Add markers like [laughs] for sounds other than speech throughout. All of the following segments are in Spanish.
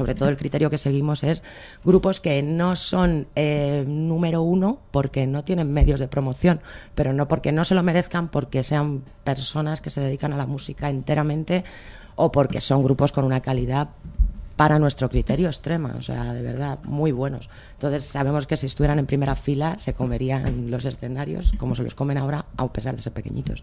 sobre todo el criterio que seguimos es grupos que no son eh, número uno porque no tienen medios de promoción, pero no porque no se lo merezcan, porque sean personas que se dedican a la música enteramente o porque son grupos con una calidad para nuestro criterio extrema, o sea, de verdad, muy buenos. Entonces sabemos que si estuvieran en primera fila se comerían los escenarios como se los comen ahora, a pesar de ser pequeñitos.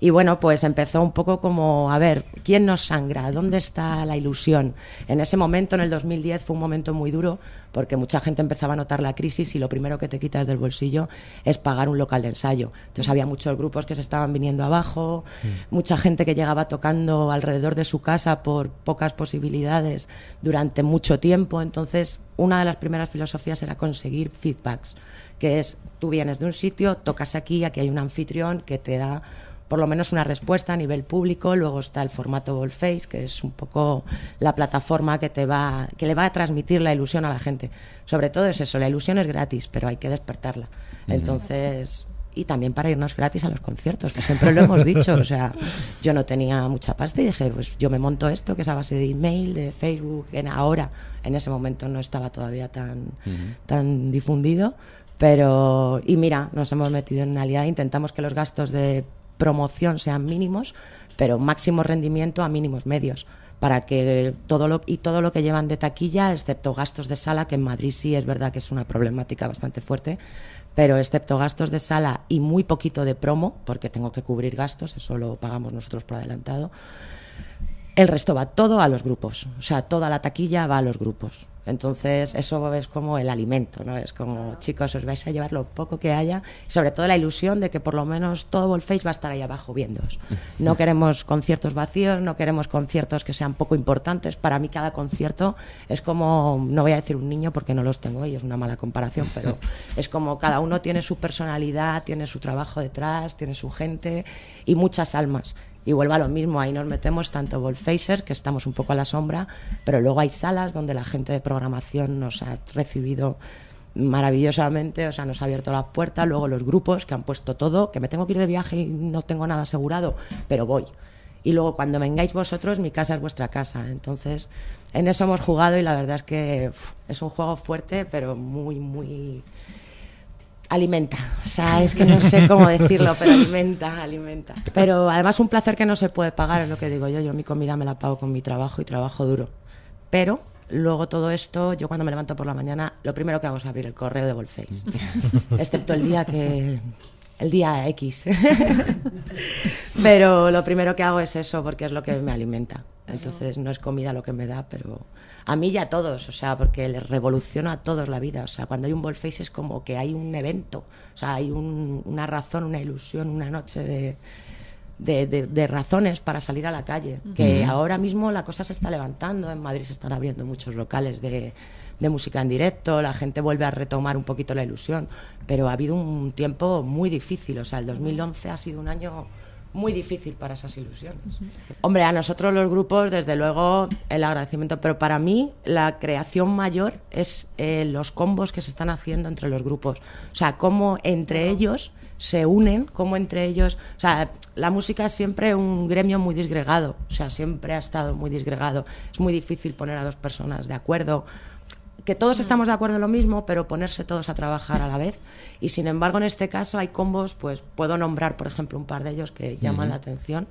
Y bueno, pues empezó un poco como, a ver, ¿quién nos sangra? ¿Dónde está la ilusión? En ese momento, en el 2010, fue un momento muy duro porque mucha gente empezaba a notar la crisis y lo primero que te quitas del bolsillo es pagar un local de ensayo. Entonces había muchos grupos que se estaban viniendo abajo, mm. mucha gente que llegaba tocando alrededor de su casa por pocas posibilidades durante mucho tiempo. Entonces, una de las primeras filosofías era conseguir feedbacks, que es tú vienes de un sitio, tocas aquí, aquí hay un anfitrión que te da por lo menos una respuesta a nivel público. Luego está el formato face que es un poco la plataforma que, te va, que le va a transmitir la ilusión a la gente. Sobre todo es eso, la ilusión es gratis, pero hay que despertarla. Entonces, y también para irnos gratis a los conciertos, que siempre lo hemos dicho. O sea, yo no tenía mucha pasta y dije, pues yo me monto esto, que es a base de email, de Facebook, en ahora, en ese momento no estaba todavía tan, tan difundido. Pero, y mira, nos hemos metido en realidad... intentamos que los gastos de promoción sean mínimos, pero máximo rendimiento a mínimos medios para que todo lo y todo lo que llevan de taquilla, excepto gastos de sala, que en Madrid sí es verdad que es una problemática bastante fuerte, pero excepto gastos de sala y muy poquito de promo, porque tengo que cubrir gastos, eso lo pagamos nosotros por adelantado. El resto va todo a los grupos, o sea, toda la taquilla va a los grupos. Entonces, eso es como el alimento, ¿no? Es como, chicos, os vais a llevar lo poco que haya, sobre todo la ilusión de que por lo menos todo el Face va a estar ahí abajo viéndoos. No queremos conciertos vacíos, no queremos conciertos que sean poco importantes. Para mí, cada concierto es como, no voy a decir un niño porque no los tengo y es una mala comparación, pero [laughs] es como cada uno tiene su personalidad, tiene su trabajo detrás, tiene su gente y muchas almas. Y vuelva a lo mismo, ahí nos metemos tanto Goldfacers, que estamos un poco a la sombra, pero luego hay salas donde la gente de programación nos ha recibido maravillosamente, o sea, nos ha abierto las puertas, luego los grupos que han puesto todo, que me tengo que ir de viaje y no tengo nada asegurado, pero voy. Y luego cuando vengáis vosotros, mi casa es vuestra casa. Entonces, en eso hemos jugado y la verdad es que es un juego fuerte, pero muy, muy alimenta. O sea, es que no sé cómo decirlo, pero alimenta, alimenta. Pero además un placer que no se puede pagar, es lo que digo yo. Yo mi comida me la pago con mi trabajo y trabajo duro. Pero luego todo esto, yo cuando me levanto por la mañana, lo primero que hago es abrir el correo de Wolfface. [laughs] Excepto el día que... El día X. [laughs] pero lo primero que hago es eso porque es lo que me alimenta. Entonces no es comida lo que me da, pero a mí y a todos, o sea, porque les revoluciona a todos la vida. O sea, cuando hay un face es como que hay un evento, o sea, hay una razón, una ilusión, una noche de, razones para salir a la calle. Que ahora mismo la cosa se está levantando, en Madrid se están abriendo muchos locales de, de, música en directo, la gente vuelve a retomar un poquito la ilusión, pero ha habido un tiempo muy difícil, o sea, el 2011 ha sido un año muy difícil para esas ilusiones. Hombre, a nosotros los grupos, desde luego, el agradecimiento, pero para mí la creación mayor es eh, los combos que se están haciendo entre los grupos. O sea, cómo entre ellos se unen, cómo entre ellos... O sea, la música es siempre un gremio muy disgregado, o sea, siempre ha estado muy disgregado. Es muy difícil poner a dos personas de acuerdo, que todos mm. estamos de acuerdo en lo mismo, pero ponerse todos a trabajar a la vez. Y sin embargo, en este caso hay combos, pues puedo nombrar, por ejemplo, un par de ellos que llaman la atención.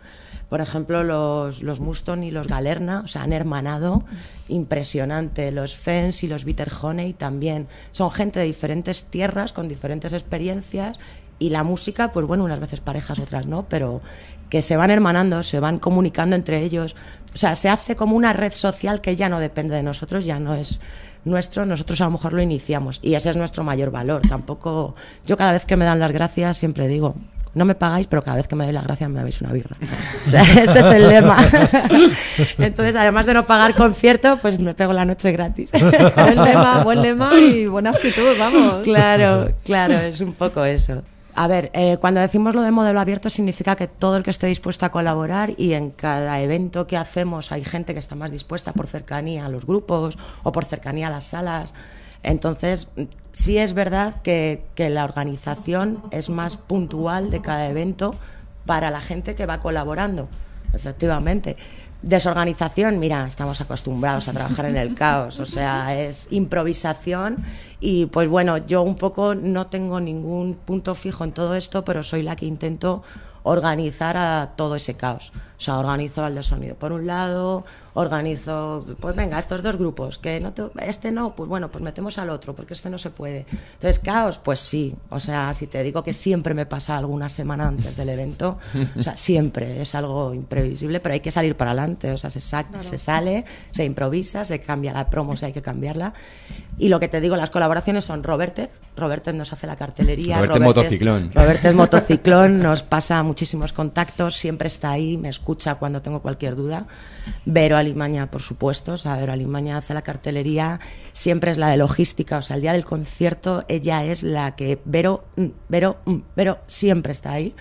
Por ejemplo, los, los Muston y los Galerna, o sea, han hermanado, impresionante. Los Fens y los Bitterhoney también. Son gente de diferentes tierras, con diferentes experiencias. Y la música, pues bueno, unas veces parejas, otras no, pero que se van hermanando, se van comunicando entre ellos. O sea, se hace como una red social que ya no depende de nosotros, ya no es nuestro, nosotros a lo mejor lo iniciamos y ese es nuestro mayor valor. Tampoco, yo cada vez que me dan las gracias siempre digo, no me pagáis, pero cada vez que me dais las gracias me dais una birra. [laughs] [laughs] ese es el lema. [laughs] Entonces, además de no pagar concierto, pues me pego la noche gratis. Buen lema, buen lema y buena actitud, vamos. Claro, claro, es un poco eso. A ver, eh, cuando decimos lo de modelo abierto significa que todo el que esté dispuesto a colaborar y en cada evento que hacemos hay gente que está más dispuesta por cercanía a los grupos o por cercanía a las salas. Entonces, sí es verdad que la organización es más puntual de cada evento para la gente que va colaborando efectivamente. Desorganización, mira, estamos acostumbrados a trabajar en el caos, o sea, es improvisación y pues bueno, yo un poco no tengo ningún punto fijo en todo esto, pero soy la que intento organizar a todo ese caos. O sea, organizo al de sonido por un lado, organizo, pues venga, estos dos grupos, que no este no, pues bueno, pues metemos al otro, porque este no se puede. Entonces, caos, pues sí. O sea, si te digo que siempre me pasa alguna semana antes del evento, o sea, siempre es algo imprevisible, pero hay que salir para adelante. O sea, se, se sale, se improvisa, se cambia la promo si hay que cambiarla. Y lo que te digo, las colaboraciones son Robertez, Robertez nos hace la cartelería. Robertez Motociclón. Robertez Motociclón nos pasa muchísimos contactos, siempre está ahí, me escucha escucha cuando tengo cualquier duda. Vero Alimaña, por supuesto, o sea, Vero Alimaña hace la cartelería, siempre es la de logística, o sea, el día del concierto ella es la que, Vero, mm, Vero, mm, Vero, siempre está ahí.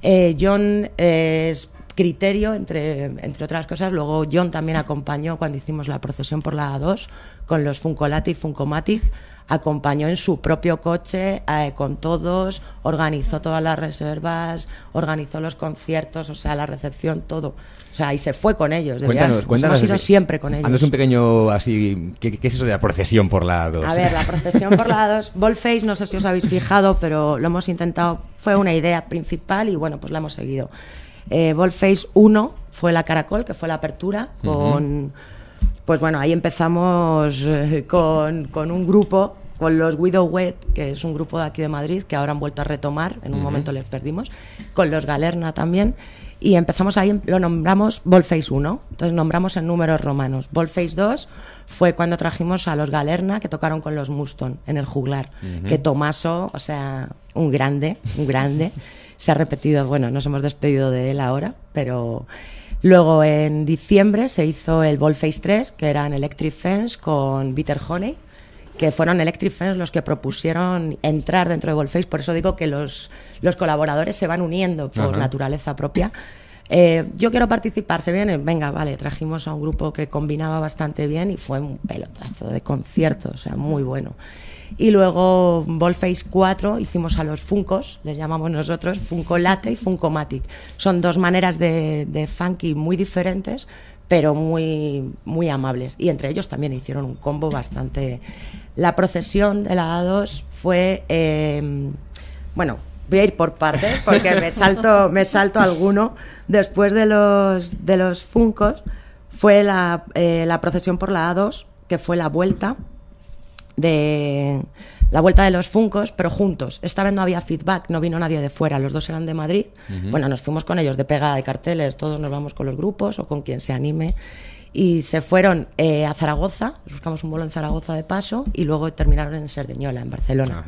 Eh, John es criterio, entre, entre otras cosas. Luego John también acompañó cuando hicimos la procesión por la A2 con los Funcolati y Funcomatic, acompañó en su propio coche eh, con todos, organizó todas las reservas, organizó los conciertos, o sea, la recepción, todo. O sea, y se fue con ellos. cuéntanos, cuéntanos. Hemos ido siempre con ellos. Andas un pequeño así, ¿qué, es eso de la procesión por la 2? A ver, la procesión por la 2, Ballface, no sé si os habéis fijado, pero lo hemos intentado, fue una idea principal y bueno, pues la hemos seguido. Eh, Ballface 1 fue la Caracol, que fue la apertura, con... Pues bueno, ahí empezamos eh, con, con un grupo con los Widow Wet, que es un grupo de aquí de Madrid que ahora han vuelto a retomar, en un momento les perdimos, con los Galerna también, y empezamos ahí, lo nombramos Face 1, entonces nombramos en números romanos. Face 2 fue cuando trajimos a los Galerna que tocaron con los Muston en el juglar, que Tomaso, o sea, un grande, un grande. [laughs] se ha repetido, bueno, nos hemos despedido de él ahora, pero luego en diciembre se hizo el face 3, que eran Electric Fence con Bitter Honey, que fueron Electric Fence los que propusieron entrar dentro de face por eso digo que los, los colaboradores se van uniendo por naturaleza propia. Eh, yo quiero participar, se viene, venga, vale, trajimos a un grupo que combinaba bastante bien y fue un pelotazo de concierto, o sea, muy bueno. Y luego Ballface 4 hicimos a los Funcos, les llamamos nosotros Funcolate y funcomatic Son dos maneras de, funky muy diferentes, pero muy, muy amables. Y entre ellos también hicieron un combo bastante... La procesión de la A2 fue... Eh, bueno, voy a ir por partes porque me salto, me salto alguno. Después de los, de los Funcos fue la, eh, la procesión por la A2, que fue la vuelta de la vuelta de los Funcos, pero juntos. Esta vez no había feedback, no vino nadie de fuera, los dos eran de Madrid. Bueno, nos fuimos con ellos de pegada de carteles, todos nos vamos con los grupos o con quien se anime y se fueron eh, a Zaragoza, buscamos un vuelo en Zaragoza de paso y luego terminaron en Cerdeñola, en Barcelona.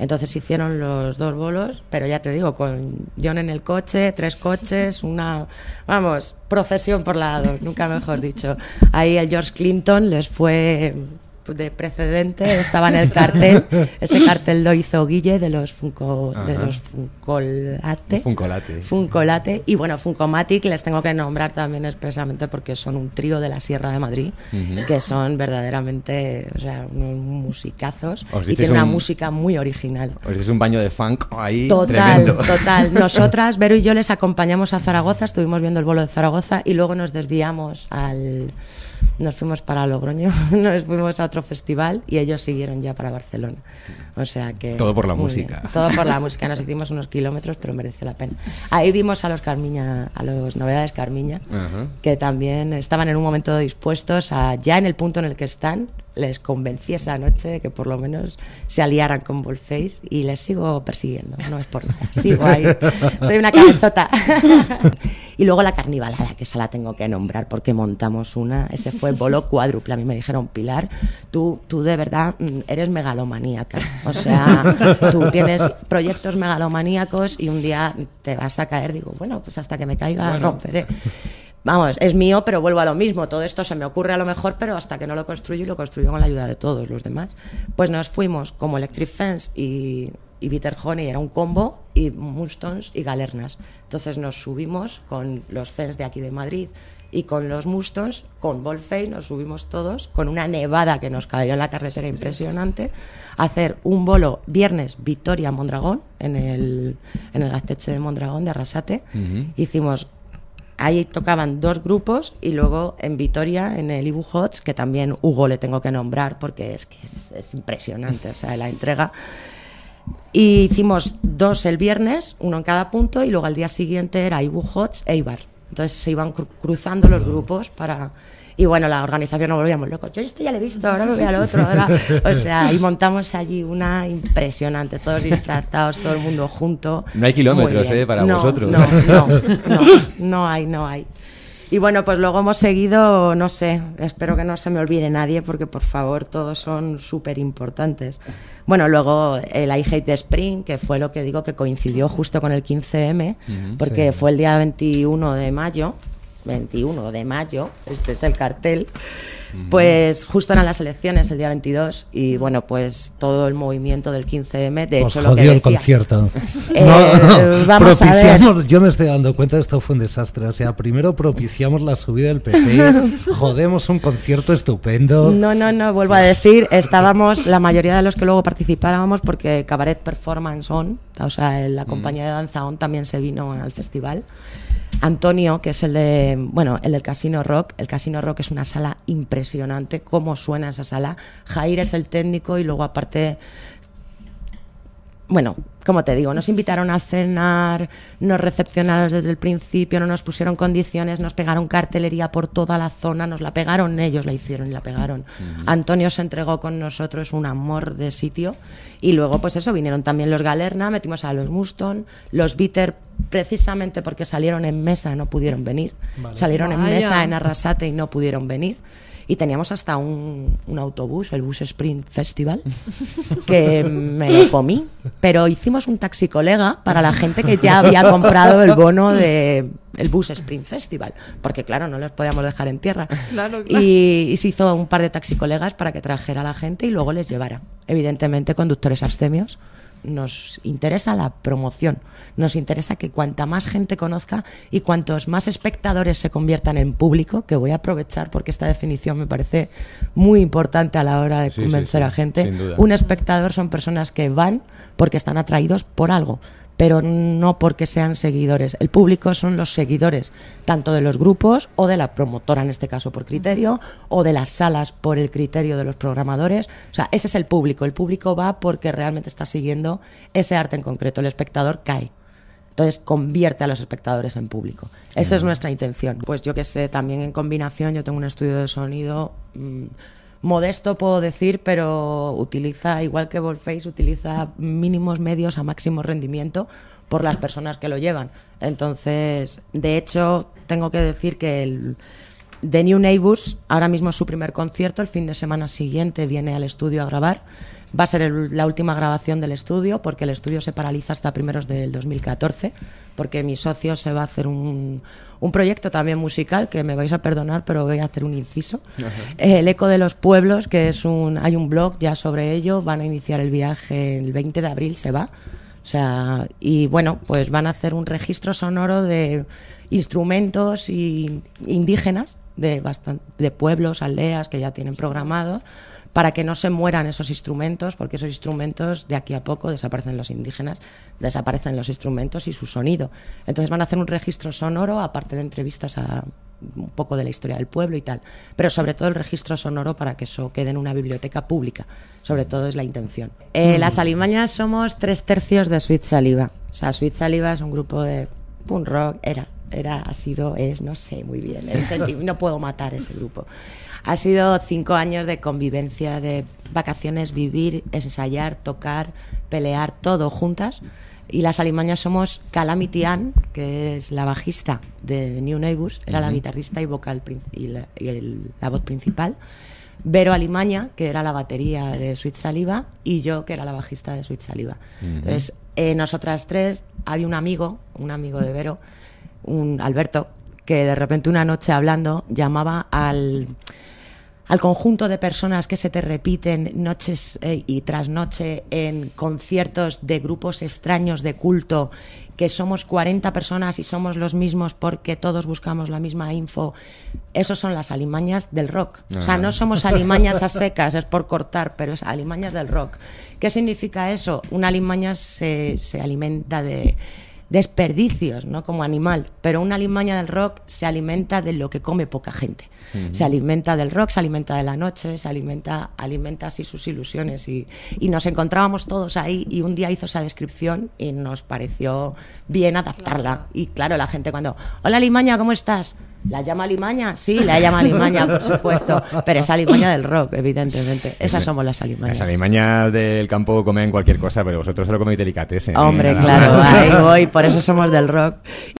Entonces hicieron los dos bolos, pero ya te digo, con John en el coche, tres coches, [laughs] una, vamos, procesión por lado, nunca mejor dicho. Ahí el George Clinton les fue de precedente estaba en el cartel. [laughs] Ese cartel lo hizo Guille de los Funko, los Funcolate. Funcolate. Funcolate. Y bueno, Funcomatic les tengo que nombrar también expresamente porque son un trío de la Sierra de Madrid, que son verdaderamente, o sea, musicazos. Y tienen una música muy original. es un baño de funk ahí. Total, total. [laughs] Nosotras, Vero y yo les acompañamos a Zaragoza, estuvimos viendo el bolo de Zaragoza y luego nos desviamos al nos fuimos para Logroño, [laughs] nos fuimos a festival y ellos siguieron ya para Barcelona. O sea que... Todo por la música. Todo por la música. Nos hicimos unos kilómetros, pero merece la pena. Ahí vimos a los Carmiña, a los Novedades Carmiña, que también estaban en un momento dispuestos a, ya en el punto en el que están, les convencí esa noche de que por lo menos se aliaran con Bullface y les sigo persiguiendo, no es por nada, sigo ahí, soy una cabezota. [laughs] y luego la carnivalada, que esa la tengo que nombrar porque montamos una, ese fue bolo cuádruple, a mí me dijeron, Pilar, tú, tú de verdad mm, eres megalomaníaca, o sea, tú tienes proyectos megalomaníacos y un día te vas a caer, digo, bueno, pues hasta que me caiga romperé. Vamos, es mío, pero vuelvo a lo mismo. Todo esto se me ocurre a lo mejor, pero hasta que no lo construyo y lo construyo con la ayuda de todos los demás. Pues nos fuimos como Electric Fence y, y Bitter Honey, era un combo, y Mustons y Galernas. Entonces nos subimos con los fans de aquí de Madrid y con los Mustons, con Volfey, nos subimos todos, con una nevada que nos cayó en la carretera impresionante, a hacer un bolo viernes Victoria Mondragón, en el, Gasteche de Mondragón de Arrasate. Hicimos Ahí tocaban dos grupos y luego en Vitoria, en el Ibu Hots, que también Hugo le tengo que nombrar porque es que es, impresionante, o sea, la entrega. hicimos dos el viernes, uno en cada punto, y luego al día siguiente era Ibu Hots, e Ibar. Entonces se iban cruzando los grupos para y bueno, la organización nos volvíamos locos. Yo esto ya lo he visto, ahora me voy al otro. Ahora. O sea, y montamos allí una impresionante, todos disfrazados, todo el mundo junto. No hay kilómetros, ¿eh? Para vosotros. No, no, no, no hay, no hay. Y bueno, pues luego hemos seguido, no sé, espero que no se me olvide nadie, porque por favor, todos son súper importantes. Bueno, luego el I Hate the Spring, que fue lo que digo que coincidió justo con el 15M, porque fue el día 21 de mayo, 21 de mayo, este es el cartel, pues justo eran las elecciones el día 22 y bueno, pues todo el movimiento del 15M, de Os pues hecho lo el concierto. [laughs] Eh, vamos a ver. yo me estoy dando cuenta esto fue un desastre, o sea, primero propiciamos la subida del PP, e, [laughs] jodemos un concierto estupendo. No, no, no, vuelvo a pues decir, estábamos la mayoría de los que luego participábamos porque Cabaret Performance On, o sea, la compañía de danza On también se vino al festival. Antonio, que es el de, bueno, el del Casino Rock. El Casino Rock es una sala impresionante, cómo suena esa sala. Jair es el técnico y luego aparte bueno, como te digo, nos invitaron a cenar, nos recepcionaron desde el principio, no nos pusieron condiciones, nos pegaron cartelería por toda la zona, nos la pegaron ellos, la hicieron y la pegaron. Antonio se entregó con nosotros un amor de sitio y luego pues eso, vinieron también los Galerna, metimos a los Muston, los Bitter precisamente porque salieron en mesa, no pudieron venir, salieron en mesa en Arrasate y no pudieron venir y teníamos hasta un, autobús, el Bus Sprint Festival, [laughs] que me lo comí, pero hicimos un taxi colega para la gente que ya había comprado el bono de el Bus Spring Festival, porque claro, no los podíamos dejar en tierra. Y, se hizo un par de colegas para que trajera a la gente y luego les llevara. Evidentemente, conductores abstemios, nos interesa la promoción, nos interesa que cuanta más gente conozca y cuantos más espectadores se conviertan en público, que voy a aprovechar porque esta definición me parece muy importante a la hora de convencer a gente. Un espectador son personas que van porque están atraídos por algo pero no porque sean seguidores. El público son los seguidores, tanto de los grupos o de la promotora, en este caso por criterio, o de las salas por el criterio de los programadores. O sea, ese es el público. El público va porque realmente está siguiendo ese arte en concreto. El espectador cae. Entonces convierte a los espectadores en público. Esa es nuestra intención. Pues yo que sé, también en combinación yo tengo un estudio de sonido... Mm, modesto puedo decir, pero utiliza, igual que Volface, utiliza mínimos medios a máximo rendimiento por las personas que lo llevan. Entonces, de hecho, tengo que decir que el The New Neighbors, ahora mismo es su primer concierto, el fin de semana siguiente viene al estudio a grabar. Va a ser la última grabación del estudio porque el estudio se paraliza hasta primeros del 2014, porque mi socio se va a hacer un, un proyecto también musical, que me vais a perdonar, pero voy a hacer un inciso. el Eco de los Pueblos, que es un, hay un blog ya sobre ello, van a iniciar el viaje el 20 de abril, se va. O sea, y bueno, pues van a hacer un registro sonoro de instrumentos indígenas de, de pueblos, aldeas que ya tienen programado para que no se mueran esos instrumentos, porque esos instrumentos de aquí a poco desaparecen los indígenas, desaparecen los instrumentos y su sonido. Entonces van a hacer un registro sonoro, aparte de entrevistas a un poco de la historia del pueblo y tal, pero sobre todo el registro sonoro para que eso quede en una biblioteca pública, sobre todo es la intención. Eh, mm. las alimañas somos tres tercios de Sweet Saliva, o sea, Sweet Saliva es un grupo de punk rock, era era, ha sido, es, no sé muy bien, no puedo matar ese grupo. Ha sido cinco años de convivencia, de vacaciones, vivir, ensayar, tocar, pelear, todo juntas. Y las alimañas somos Calamity Ann, que es la bajista de New Neighbors, era la guitarrista y vocal y, la, y la voz principal. Vero Alimaña, que era la batería de Sweet Saliva, y yo, que era la bajista de Sweet Saliva. Entonces, eh, nosotras tres, había un amigo, un amigo de Vero, un Alberto, que de repente una noche hablando llamaba al, conjunto de personas que se te repiten noches eh, y tras noche en conciertos de grupos extraños de culto, que somos 40 personas y somos los mismos porque todos buscamos la misma info. Esos son las alimañas del rock. O sea, no somos alimañas a secas, es por cortar, pero es alimañas del rock. ¿Qué significa eso? Una alimaña se alimenta de desperdicios, ¿no? Como animal. Pero una limaña del rock se alimenta de lo que come poca gente. Se alimenta del rock, se alimenta de la noche, se alimenta, alimenta así sus ilusiones. Y, nos encontrábamos todos ahí y un día hizo esa descripción y nos pareció bien adaptarla. Y claro, la gente cuando, hola limaña, ¿cómo estás? ¿La llama alimaña? Sí, la llama limaña, por [laughs] supuesto. Pero es alimaña del rock, evidentemente. Esas somos las alimañas. Las alimañas del campo comen cualquier cosa, pero vosotros solo coméis delicatessen. ¿eh? Hombre, claro, ahí voy. [laughs] Por eso somos del rock.